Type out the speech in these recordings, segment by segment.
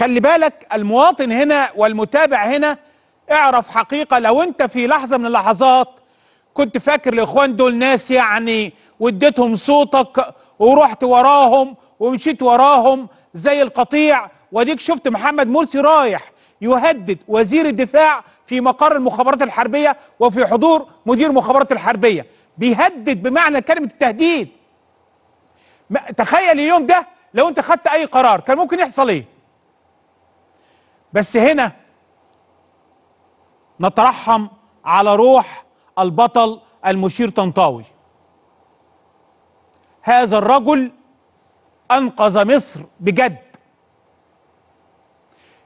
خلي بالك المواطن هنا والمتابع هنا اعرف حقيقة لو انت في لحظة من اللحظات كنت فاكر الاخوان دول ناس يعني واديتهم صوتك ورحت وراهم ومشيت وراهم زي القطيع وديك شفت محمد مرسي رايح يهدد وزير الدفاع في مقر المخابرات الحربية وفي حضور مدير المخابرات الحربية بيهدد بمعنى كلمة التهديد تخيل اليوم ده لو انت خدت اي قرار كان ممكن يحصل ايه بس هنا نترحم على روح البطل المشير طنطاوي هذا الرجل انقذ مصر بجد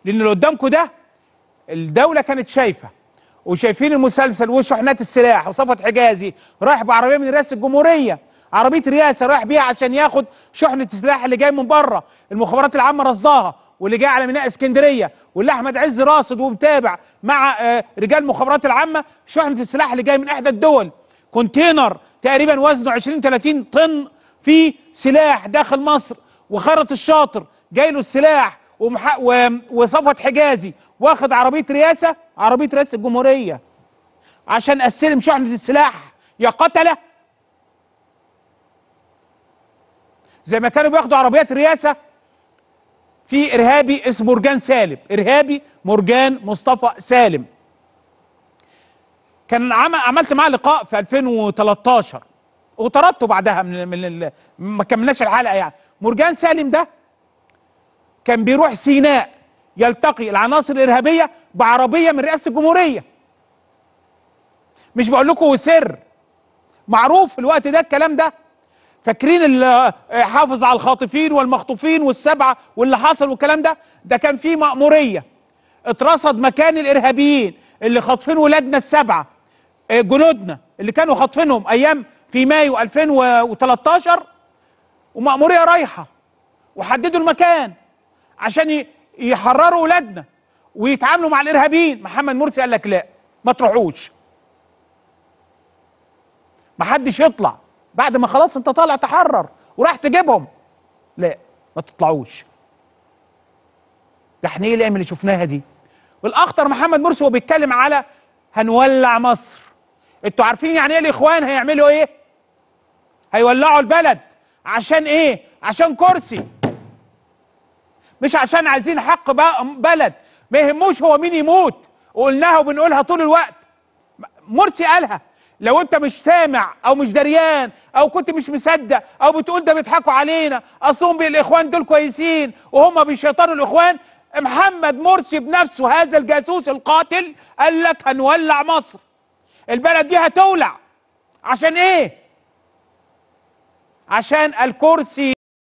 لان اللي قدامكم ده الدوله كانت شايفه وشايفين المسلسل وشحنات السلاح وصفت حجازي رايح بعربيه من رئاسه الجمهوريه عربيه رئاسه رايح بيها عشان ياخد شحنه السلاح اللي جاي من بره المخابرات العامه رصداها واللي جاي على ميناء اسكندريه واللي احمد عز راصد ومتابع مع آه، رجال المخابرات العامه شحنه السلاح اللي جاي من احدى الدول كونتينر تقريبا وزنه 20 30 طن فيه سلاح داخل مصر وخرط الشاطر جاي له السلاح ومح... و... وصفوت حجازي واخد عربيه رئاسه عربيه رئاسه الجمهوريه عشان استلم شحنه السلاح يا قتله زي ما كانوا بياخدوا عربيات رئاسه في ارهابي اسمه مرجان سالم ارهابي مرجان مصطفى سالم كان عملت معاه لقاء في 2013 وطردته بعدها من من ما كملناش الحلقه يعني مرجان سالم ده كان بيروح سيناء يلتقي العناصر الارهابيه بعربيه من رئاسه الجمهوريه مش بقول لكم سر معروف في الوقت ده الكلام ده فاكرين اللي آه، حافظ على الخاطفين والمخطوفين والسبعه واللي حصل والكلام ده ده كان في مأموريه اترصد مكان الارهابيين اللي خاطفين ولادنا السبعه آه، جنودنا اللي كانوا خاطفينهم ايام في مايو 2013 ومأموريه رايحه وحددوا المكان عشان يحرروا ولادنا ويتعاملوا مع الارهابيين محمد مرسي قال لك لا ما تروحوش محدش يطلع بعد ما خلاص انت طالع تحرر وراح تجيبهم لا ما تطلعوش ده احنا ايه الايام اللي شفناها دي والاخطر محمد مرسي هو بيتكلم على هنولع مصر انتوا عارفين يعني ايه الاخوان هيعملوا ايه هيولعوا البلد عشان ايه عشان كرسي مش عشان عايزين حق بلد ما يهموش هو مين يموت وقلناها وبنقولها طول الوقت مرسي قالها لو انت مش سامع او مش دريان او كنت مش مصدق او بتقول ده بيضحكوا علينا اصوم بالاخوان دول كويسين وهم بيشيطنوا الاخوان محمد مرسي بنفسه هذا الجاسوس القاتل قال لك هنولع مصر البلد دي هتولع عشان ايه عشان الكرسي